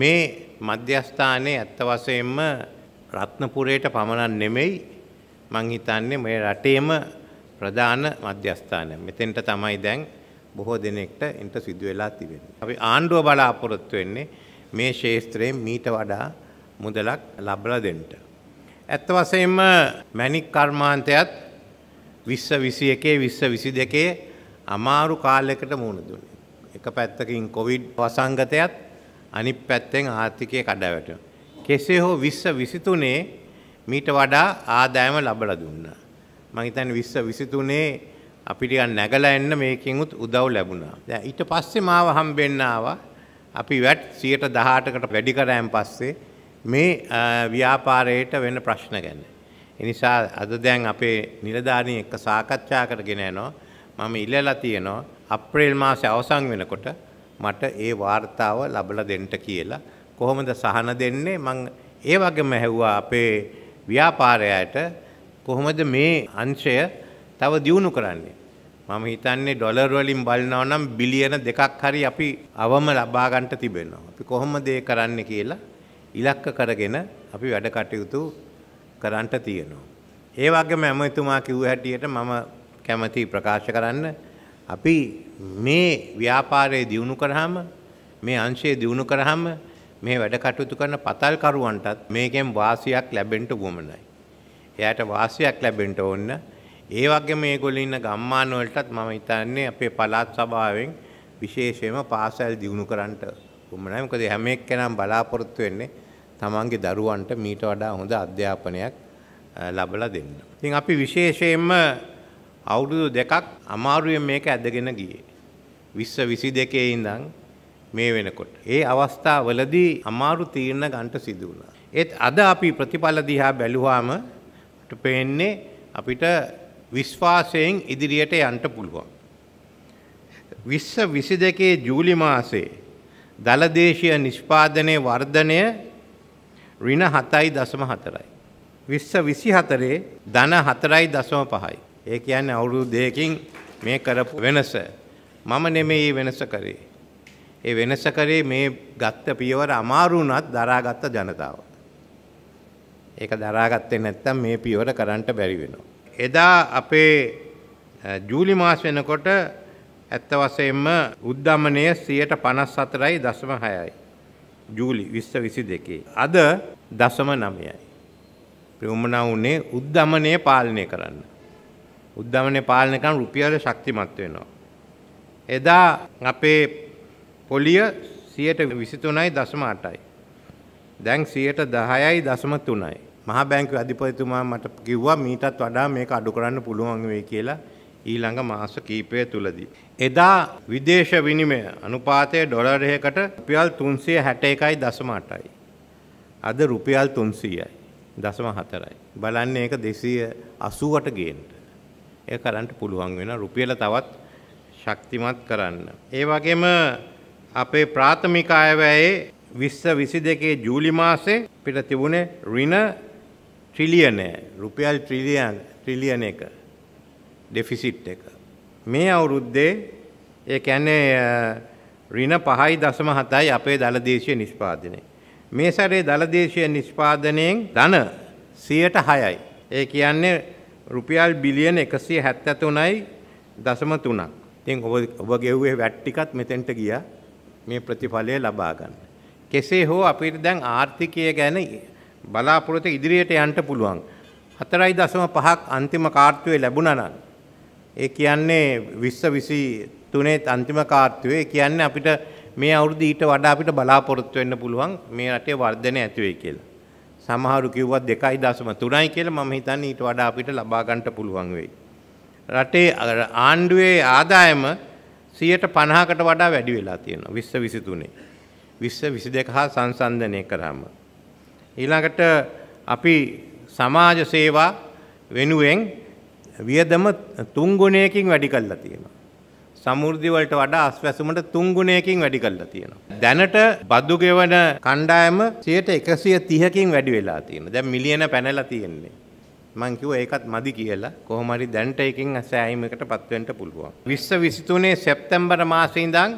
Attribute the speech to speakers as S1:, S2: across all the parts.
S1: මේ මධ්‍යස්ථානයේ ඇත්ත වශයෙන්ම රත්නපුරයට පමණක් නෙමෙයි මං හිතන්නේ මේ රටේම ප්‍රධාන මධ්‍යස්ථානය. මෙතෙන්ට තමයි දැන් බොහෝ දෙනෙක්ට එන්ට සිදු වෙලා තිබෙන්නේ. අපි ආණ්ඩුව බලාපොරොත්තු වෙන්නේ මේ ශේස්ත්‍රයෙන් මීට වඩා මුදලක් ලබලා දෙන්න. ඇත්ත වශයෙන්ම මැණික් කර්මාන්තයත් 2021 2022 අමාරු කාලයකට මුහුණ දුන්නේ. එක පැත්තකින් කොවිඩ් වසංගතයත් අනිත් පැත්තෙන් ආර්ථිකය කඩාවැටෙනවා. කෙසේ හෝ 20 23 මීට වඩා ආදායම ලබලා දුන්නා. මම හිතන්නේ 20 23 අපි ටිකක් නැගලා එන්න මේකෙන් උත් උදව් ලැබුණා. දැන් ඊට පස්සේ මාව හම්බෙන්න ආවා. අපි වැට් 118කට වැඩි කරාන් පස්සේ මේ ව්‍යාපාරයට වෙන ප්‍රශ්න ගැන. ඒ නිසා අද දැන් අපේ නිලධාරීන් එක්ක සාකච්ඡා කරගෙන යනවා. මම ඉල්ලලා තියෙනවා අප්‍රේල් මාසේ අවසන් වෙනකොට මට ඒ වාර්තාව ලබලා දෙන්න කියලා කොහොමද සහන දෙන්නේ මං ඒ වගේම ඇහුවා අපේ ව්‍යාපාරයට කොහොමද මේ අංශය තව දියුණු කරන්නේ මම හිතන්නේ ඩොලර් වලින් බලනවා නම් බිලියන දෙකක් හරි අපි අවම ලබා ගන්නට තිබෙනවා අපි කොහොමද ඒ කරන්නේ කියලා ඉලක්ක කරගෙන අපි වැඩ කටයුතු කරන්නට තියෙනවා ඒ වගේම ඇමතුමා කිව්ව හැටියට මම කැමැති ප්‍රකාශ කරන්න අපි මේ ව්‍යාපාරයේ දියුණු කරාම මේ අංශයේ දියුණු කරාම මේ වැඩ කටයුතු කරන පතල්කරුවන්ටත් මේකෙන් වාසියක් ලැබෙන්න උවමනයි. එයාට වාසියක් ලැබෙන්න ඕන. ඒ වගේම මේගොල්ලෝ ඉන්න ගම්මාන වලටත් මම හිතන්නේ අපේ පළාත් සභාවෙන් විශේෂයෙන්ම පාසල් දියුණු කරන්නට උවමනයි. මොකද හැම එක්කෙනාම බලාපොරොත්තු වෙන්නේ තමන්ගේ දරුවන්ට මීට වඩා හොඳ අධ්‍යාපනයක් ලබලා දෙන්න. ඉතින් අපි විශේෂයෙන්ම අවුරුදු දෙකක් අමාරුවෙන් මේක ඇදගෙන ගියේ. විශ්ව විසි දෙකේ ඉඳන් මේ වෙනකොට. ඒ අවස්ථාවලදී අමාරු තීරණ ගන්ට සිදු වුණා. ඒත් අද අපි ප්‍රතිඵල දිහා බැලුවාම පේන්නේ අපිට විශ්වාසයෙන් ඉදිරියට යන්ට පුළුවන්. විශ්ව විසි දෙකේ ජූලි මාසේ දලදේශය නිෂ්පාදනය වර්ධනය රින හතයි දසම හතරයි. විශ්ව විසි හතරේ දන හතරයි දසම පහයි. ඒ කියන්නේ අවුරුදු දෙකකින් මේ කරපු වෙනස. මම නෙමෙයි වෙනස කරේ. ඒ වෙනස කරේ මේ ගත්ත පියවර අමාරු වුණත් දරාගත්ත ජනතාව. ඒක දරාගත්තේ නැත්නම් මේ පියවර කරන්න බැරි වෙනවා. එදා අපේ ජූලි මාස වෙනකොට ඇත්ත වශයෙන්ම උද්ධමනය 154.6යි. ජූලි 2022. අද 0.9යි. ප්‍රමුණා උනේ උද්ධමනය පාලනය කරන්න. උද්ධමනය පාලනකම් රුපියල ශක්තිමත් වෙනවා. එදා අපේ පොලිය සියට විසිතුනයි දසම අටයි. දැන් සියට දහයයි දසම තුනයි. මහා බැංකු අධිපතිතුමා මට කිව්වා මීටත් වඩා මේක අඩු කරන්න පුළුවන් වෙයි කියලා ඊළඟ මාස කීපය තුලදී. එදා විදේශ විනිමය අනුපාතය ඩොලරයකට රුපියල් 361.8යි. අද රුපියල් 300යි. දශම 4යි. බලන්න ඒක 280ට ගේන්න. එය කරන්න පුළුවන් වෙන රුපියල තවත් ශක්තිමත් කරන්න. ඒ වගේම අපේ ප්‍රාථමික අයවැයේ විස්ස විසි දෙකේ ජූලි මාසේ පිට තිබුණේ රින ට්‍රිලියනය රුපියල් ට්‍රිලියන් ට්‍රිලියන එක ඩෙෆිසිට් එක. මේ අවුරුද්දේ ඒ ඇන්නේ රින පහයි දසම හතයි අපේ දළදේශය නිෂ්පාදනය. මේ සැරේ දළදේශය නිෂ්පාදනයෙන් ධන සියට හයයි. ඒ කියන්නේ රුපියල් බිලියන 173යි දශම 3ක්. ඉතින් ඔබ ඔබ ගෙව්වේ වැට් ටිකත් මෙතෙන්ට ගියා මේ ප්‍රතිඵලය ලබා ගන්න. කෙසේ හෝ අපිට දැන් ආර්ථිකය ගැන බලාපොරොත්තු ඉදිරියට යන්න පුළුවන්. 4.5ක් අන්තිම කාර්තුවේ ලැබුණා නම් ඒ කියන්නේ 2023 අන්තිම කාර්තුවේ කියන්නේ අපිට මේ අවුරුදු ඊට වඩා අපිට බලාපොරොත්තු වෙන්න පුළුවන් මේ රටේ වර්ධනය ඇති වෙයි කියලා. සමහරු කිව්වා 2.3යි කියලා මම හිතන්නේ ඊට වඩා අපිට ලබා ගන්නට පුළුවන් වෙයි. රටේ ආණ්ඩුවේ ආදායම 150කට වඩා වැඩි වෙලා තියෙනවා 2023. 2022 හා සංසන්දනය කරාම. ඊළඟට අපි සමාජ සේවා වෙනුවෙන් වියදම තුන් ගුණයකින් වැඩි කළා තියෙනවා. සමෘද්ධි වලට වඩා අස්වැසුමට තුන් ගුණයකින් වැඩි කරලා තියෙනවා. දැනට බදු ගෙවන කණ්ඩායම 130කින් වැඩි වෙලා තියෙනවා. දැන් මිලියන පැනලා තියෙන්නේ. මං කිව්වා ඒකත් මදි කියලා කොහොම හරි දැන්ට එකකින් සෑහීමකටපත් වෙන්න පුළුවන්. 2023 සැප්තැම්බර් මාසේ ඉඳන්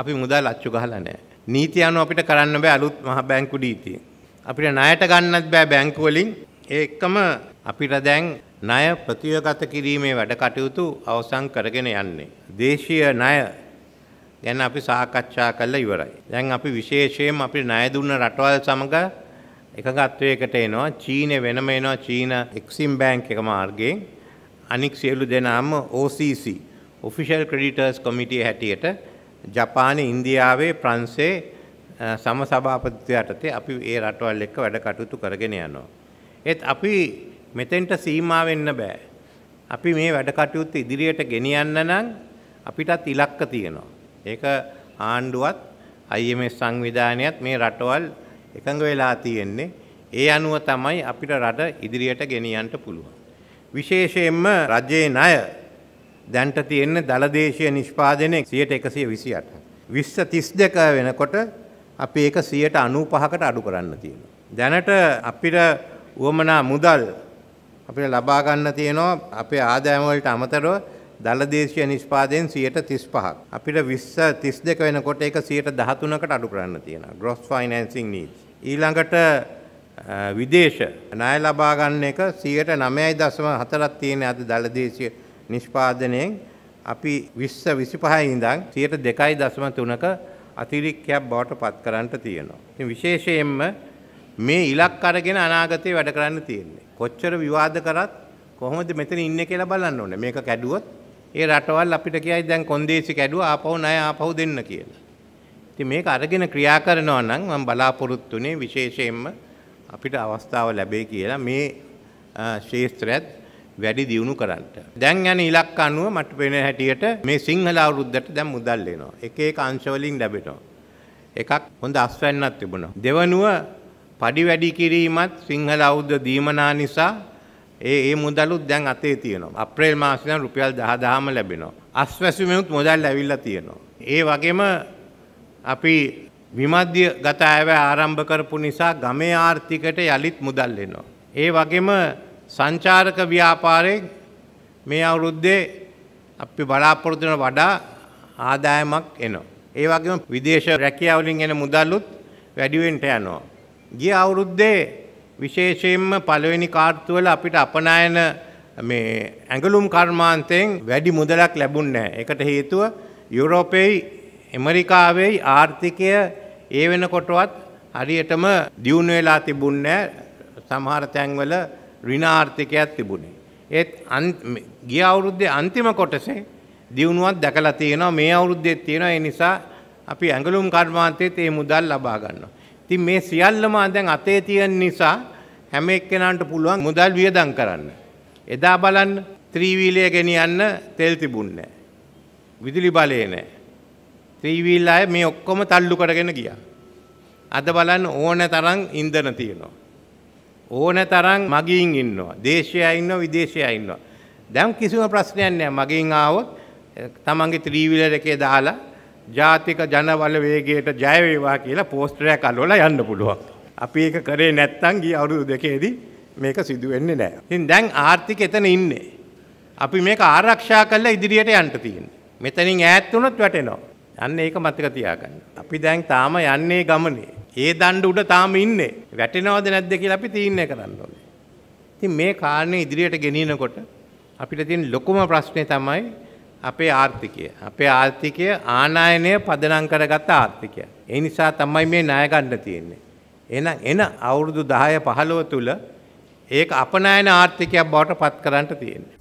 S1: අපි මුදල් අච්චු ගහලා නැහැ. නීති අනුව අපිට කරන්න බෑ අලුත් මහ බැංකු නීතිය. අපිට ණයට ගන්නත් බෑ බැංකු වලින්. ඒකම අපිට දැන් ණය ප්‍රතිවගත කිරීමේ වැඩ කටයුතු අවසන් කරගෙන යන්නේ. දේශීය ණය ගැන අපි සාකච්ඡා කළා ඉවරයි. දැන් අපි විශේෂයෙන් අපි ණය දුන්න රටවල් සමග එකගත්වයකට එනවා. චීනේ වෙනම එනවා. චීන එක්සිම් බැංක් එක මාර්ගයෙන් අනික් සියලු දෙනාම OCC Official Creditors Committee හැටියට ජපානයේ ඉන්දියාවේ ප්‍රංශයේ සම සභාපතිත්වයට අපි ඒ රටවල් එක්ක වැඩ කටයුතු කරගෙන යනවා. ඒත් අපි මෙතෙන්ට සීමා වෙන්න බෑ. අපි මේ වැඩ කටයුත්ත ඉදිරියට ගෙනියන්න නම් අපිටත් ඉලක්ක තියෙනවා. ඒක ආණ්ඩුවත් IMS සංවිධානයත් මේ රටවල් එකඟ වෙලා තියෙන්නේ. ඒ අනුව තමයි අපිට රට ඉදිරියට ගෙනියන්න පුළුවන්. විශේෂයෙන්ම රජයේ ණය දැන්ට තියෙන්නේ දලදේශීය නිෂ්පාදනයේ 100% 2032 වෙනකොට අපි ඒක 95%කට අඩු කරන්න තියෙනවා. දැනට අපිට උවමනා මුදල් අපිට ලබා ගන්න තියෙනවා අපේ ආදායම වලට අමතරව දළ දේශීය නිෂ්පාදයෙන් 135ක්. අපිට 20 32 වෙනකොට ඒක 113කට අඩු කරන්න තියෙනවා. gross financing needs. ඊළඟට විදේශ ණය ලබා ගන්න එක 109.4ක් තියෙන අද දළ දේශීය නිෂ්පාදනයෙන් අපි 20 25 ඉඳන් 102.3ක අතිරික්තයක් බවට පත් කරන්නට තියෙනවා. ඉතින් විශේෂයෙන්ම මේ ඉලක්ක අරගෙන අනාගතේ වැඩ කරන්න තියෙන්නේ. කොච්චර විවාද කරත් කොහොමද මෙතන ඉන්නේ කියලා බලන්න ඕනේ. මේක කැඩුවොත් ඒ රටවල් අපිට කියයි දැන් කොන්දේසි කැඩුවා ආපහු ණය ආපහු දෙන්න කියලා. ඉතින් මේක අරගෙන ක්‍රියා කරනවා නම් මම බලාපොරොත්තුනේ විශේෂයෙන්ම අපිට අවස්ථාව ලැබේ කියලා මේ ශේත්‍රයත් වැඩි දියුණු කරන්නට. දැන් යන ඉලක්ක අනුව මට පෙනෙන හැටියට මේ සිංහල අවුරුද්දට දැන් මුදල් එනවා. එක එක අංශවලින් ලැබෙනවා. එකක් හොඳ අස්වැන්නක් තිබුණා. දෙවනුව පඩි වැඩි කිරීමත් සිංහල අවුද්ධ දීමනා නිසා ඒ ඒ මුදලුත් දැන් අතේ තියෙනවා. අප්‍රේල් මාසෙ නම් රුපියල් 10000ම ලැබෙනවා. අස්වැසිමෙනුත් මුදල් ලැබිලා තියෙනවා. ඒ වගේම අපි විමධ්‍ය ගත ආයව ආරම්භ කරපු නිසා ගමේ ආර්ථිකයට යලිත් මුදල් එනවා. ඒ වගේම සංචාරක ව්‍යාපාරයෙන් මේ අවුරුද්දේ අපි බලාපොරොත්තු වෙන වඩා ආදායමක් එනවා. ඒ වගේම විදේශ රැකියාවලින් එන මුදලුත් වැඩි වෙන්න යනවා. ගිය අවුරුද්දේ විශේෂයෙන්ම පළවෙනි කාර්තුවල අපිට අපනයන මේ ඇඟලුම් කර්මාන්තයෙන් වැඩි මුදලක් ලැබුණ නෑ. එකට හේතුව යුරෝපෙයි ඇමරිකාවෙයි ආර්ථිකය ඒ වෙනකොටවත් හරියටම දියුණු වෙලා තිබුණ නෑ සමහර තැන්වල ඍණාර්ථිකයක් තිබුණේ. ඒත් ගිය අවුරුද්දේ අන්තිම කොටසේ දියුණුවක් දැකලා තියෙනවා මේ අවුරුද්දේ තියෙනවා ඒ නිසා අපි ඇඟලුම් කර්මාන්තයේත් මේ මුදල් ලබා ගන්නවා. තින් මේ සියල්ලම දැන් අතේ තියෙන නිසා හැම එක්කෙනාට පුළුවන් මුදල් වියදම් කරන්න. එදා බලන්න ත්‍රීවීලය ගෙනියන්න තෙල් තිබුන්නේ විදුලි බලය නැහැ. ත්‍රීවීල් අය මේ ඔක්කොම තල්ලු කරගෙන ගියා. අද බලන්න ඕන තරම් ඉන්ධන තියෙනවා. ඕන තරම් මගින් ඉන්නවා. දේශය ඉන්නවා විදේශය ඉන්නවා. දැන් කිසිම ප්‍රශ්නයක් නැහැ. මගින් ආවොත් තමන්ගේ ත්‍රීවීලර් එකේ දාලා ජාතික ජනවල වේගේට ජයවේවා කියලා පෝස්ටරයක් අල්ලොල යන්න පුළුවන්. අපි ඒක කරේ නැත්තන් ගිය අවුරුදු දෙකේදී මේක සිදුවෙන්නේ නෑ. ඉතින් දැන් ආර්ථික එතන ඉන්නේ. අපි මේක ආරක්ෂා කරලා ඉදිරියට යන්න තියෙන්නේ. මෙතනින් ඈත් වුණොත් වැටෙනවා. අන්න ඒක මතක තියාගන්න. අපි දැන් තාම යන්නේ ගමනේ. ඒ දණ්ඩ උඩ තාම ඉන්නේ. වැටෙනවද නැද්ද කියලා අපි තීරණය කරන්න ඕනේ. ඉතින් මේ කාරණේ ඉදිරියට ගෙනිනකොට අපිට තියෙන ලොකුම ප්‍රශ්නේ තමයි අපේ ආර්ථිකය. අපේ ආර්ථිකය ආනායනය පදනම් කරගත ආර්ථිකය. ඒ නිසා තමයි මේ ණය ගන්න තියෙන්නේ. එහෙනම් එන අවුරුදු 10 15 තුල ඒක අපනායන ආර්ථිකයක් බවට පත් කරන්න තියෙන්නේ.